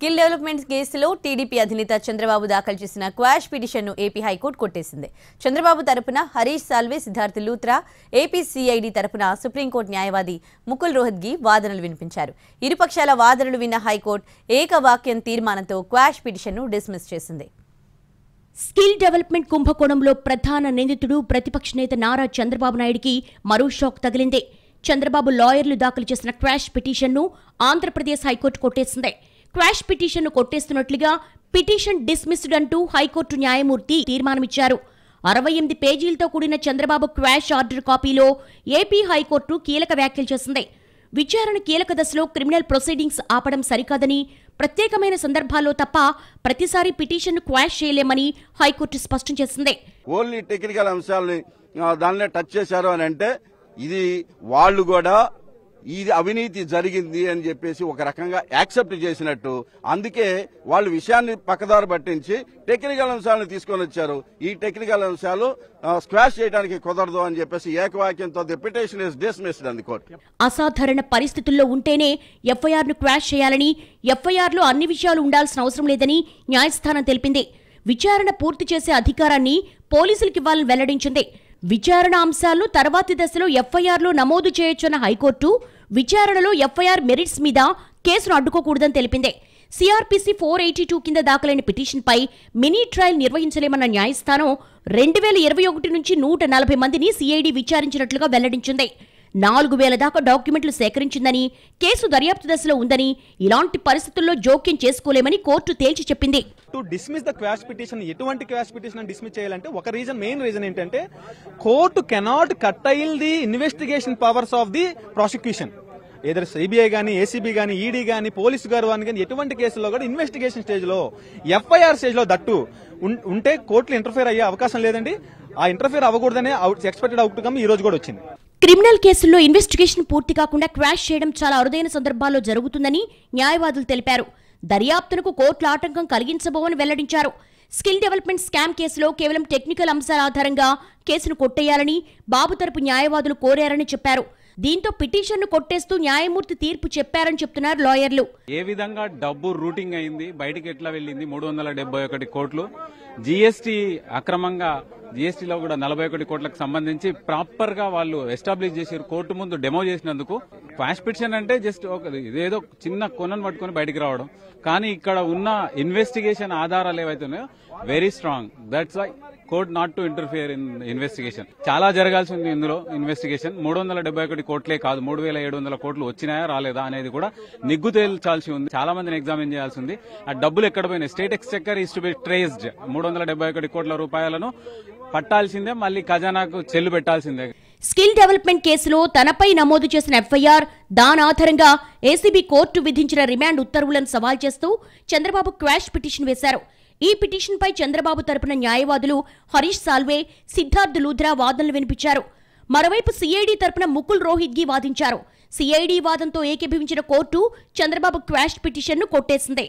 skill development కేసులో TDP అధినేత చంద్రబాబు దాఖలు చేసిన క్వాష్ పిటిషన్ను ఏపీ హైకోర్టు కొట్టేసింది చంద్రబాబు తరపున హరీష్ సాల్వే సిద్ధార్థ్ లూత్రా ఏపీసీఐడి తరపున సుప్రీంకోర్టు న్యాయవాది ముకుల్ రోహద్గి వాదనలు వినిపించారు ఇరుపక్షాల వాదనలు విన్న హైకోర్టు ఏకవాక్యం తీర్మానంతో క్వాష్ పిటిషన్ను డిస్మిస్ చేసింది స్కిల్ డెవలప్మెంట్ కుంభకోణంలో ప్రధాన నిందితుడు ప్రతిపక్ష నేత నారా చంద్రబాబు నాయుడికి మరో షాక్ తగిలిందే చంద్రబాబు లాయర్లు దాఖలు చేసిన క్వాష్ పిటిషన్ను ఆంధ్రప్రదేశ్ హైకోర్టు కొట్టేసిందే క్వాష్ పిటిషన్ను కొట్టేస్తున్నట్లుగా పిటిషన్ డిస్మిస్డ్ అంటూ హైకోర్టు న్యాయమూర్తి తీర్మానమిచ్చారు అరవై ఎనిమిది పేజీలతో కూడిన చంద్రబాబు క్వాష్ ఆర్డర్ కాపీలో ఏపీ హైకోర్టు కీలక వ్యాఖ్యలు చేసింది విచారణ కీలక దశలో క్రిమినల్ ప్రొసీడింగ్స్ ఆపడం సరికాదని ప్రత్యేకమైన సందర్భాల్లో తప్ప ప్రతిసారి పిటిషన్ క్వాష్ చేయలేమని హైకోర్టు స్పష్టం చేసింది ఓన్లీ టెక్నికల్ అంశాలని దానిలో టచ్ చేశారు అని అంటే ఇది వాళ్ళు కూడా ఇది అవినీతి జరిగింది అని చెప్పేసి ఒక రకంగా యాక్సెప్ట్ చేసినట్టు అందుకే వాళ్ళు విషయాన్ని పక్కదారి పట్టించి టెక్నికల్ అంశాలను తీసుకొని వచ్చారు ఈ టెక్నికల్ అంశాలు స్క్వాష్ చేయడానికి కుదరదు అని చెప్పేసి ఏకవాక్యంతో డిప్యుటేషన్ డిస్మిస్డ్ అంది కోర్టు అసాధారణ పరిస్థితుల్లో ఉంటేనే ఎఫ్ఐఆర్ ను క్వాష్ చేయాలని ఎఫ్ఐఆర్ లో అన్ని విషయాలు ఉండాల్సిన అవసరం లేదని న్యాయస్థానం తెలిపింది విచారణ పూర్తి చేసే అధికారాన్ని ఇవ్వాలని వెల్లడించింది విచారణ అంశాలను తర్వాతి దశలో ఎఫ్ఐఆర్లో నమోదు చేయొచ్చన్న హైకోర్టు విచారణలో ఎఫ్ఐఆర్ మెరిట్స్ మీద కేసును అడ్డుకోకూడదని తెలిపింది సిఆర్పిసి ఫోర్ ఎయిటీ టూ కింద దాఖలైన పిటిషన్పై మినీ ట్రయల్ నిర్వహించలేమన్న న్యాయస్థానం రెండు వేల ఇరవై ఒకటి నుంచి నూట నలభై మందిని సిఐడి విచారించినట్లుగా వెల్లడించింది నాలుగు వేల దాకా డాక్యుమెంట్లు సేకరించిందని కేసు దర్యాప్తు దశలో ఉందని ఇలాంటి పరిస్థితుల్లో జోక్యం చేసుకోలేమని కోర్టు తేల్చి చెప్పింది to dismiss the quash petition ఎటువంటి క్వాష్ పిటిషన్ డిస్మిస్ చేయాలంటే ఒక రీజన్ మెయిన్ రీజన్ ఏంటంటే court cannot curtail the investigation powers of the prosecution ఏదైనా సిబిఐ కానీ ఏసీబీ కానీ ఈడీ e కానీ పోలీసు గారు అని కానీ ఎటువంటి కేసుల్లో కూడా ఇన్వెస్టిగేషన్ స్టేజ్లో ఎఫ్ఐఆర్ స్టేజ్లో దట్టు ఉంటే కోర్టులు ఇంటర్ఫేర్ అయ్యే అవకాశం లేదండి ఆ ఇంటర్ఫేర్ అవ్వకూడదనే ఎక్స్పెక్టెడ్ అవుట్ ఈ రోజు కూడా వచ్చింది క్రిమినల్ కేసుల్లో ఇన్వెస్టిగేషన్ పూర్తి కాకుండా క్వాష్ చేయడం చాలా అరుదైన సందర్భాల్లో జరుగుతుందని న్యాయవాదులు తెలిపారు దర్యాప్తునకు కోర్టుల ఆటంకం కలిగించబోవని వెల్లడించారు స్కిల్ డెవలప్మెంట్ స్కామ్ కేసులో కేవలం టెక్నికల్ అంశాల ఆధారంగా కేసును కొట్టేయాలని బాబు తరపు న్యాయవాదులు కోరారని చెప్పారు దీంతో పిటిషన్ను కొట్టేస్తూ న్యాయమూర్తి తీర్పు చెప్పారని చెప్తున్నారు లాయర్లు ఏ విధంగా డబ్బు రూటింగ్ అయింది బయటికి ఎట్లా వెళ్ళింది మూడు వందల డెబ్బై ఒకటి కోట్లు జీఎస్టీ అక్రమంగా జీఎస్టీలో కూడా నలభై ఒకటి కోట్లకు సంబంధించి ప్రాపర్ గా వాళ్ళు ఎస్టాబ్లిష్ చేసి కోర్టు ముందు డెమో చేసినందుకు క్వాష్ పిటిషన్ అంటే జస్ట్ ఒక ఇదేదో చిన్న కొనను పట్టుకొని బయటికి రావడం కానీ ఇక్కడ ఉన్న ఇన్వెస్టిగేషన్ ఆధారాలు ఏవైతే ఉన్నాయో very strong that's why court not to interfere in investigation చాలా జరగాల్సి ఉంది ఇందులో ఇన్వెస్టిగేషన్ మూడు వందల డెబ్బై ఒకటి కోట్లే కాదు మూడు వేల ఏడు వందల కోట్లు వచ్చినాయా రాలేదా అనేది కూడా నిగ్గు తేల్చాల్సి ఉంది చాలా మందిని ఎగ్జామిన్ చేయాల్సి ఉంది ఆ డబ్బులు ఎక్కడ పోయినాయి state exchequer is to be traced మూడు వందల డెబ్బై ఒకటి కోట్ల రూపాయలను పట్టాల్సిందే మళ్ళీ ఖజానాకు చెల్లు పెట్టాల్సిందే స్కిల్ డెవలప్మెంట్ కేసులో తనపై నమోదు చేసిన ఎఫ్ఐఆర్ దాని ఆధారంగా ఏసీబీ కోర్టు విధించిన రిమాండ్ ఉత్తర్వులను సవాల్ చేస్తూ చంద్రబాబు క్వాష్ పిటిషన్ వేశారు ఈ పిటిషన్పై చంద్రబాబు తరపున న్యాయవాదులు హరీష్ సాల్వే సిద్ధార్థ్ లూధ్రా వాదనలు వినిపించారు మరోవైపు సిఐడి తరపున ముకుల్ రోహిత్గి వాదించారు సిఐడి వాదంతో ఏకీభవించిన కోర్టు చంద్రబాబు క్వాష్ పిటిషన్ను కొట్టేసింది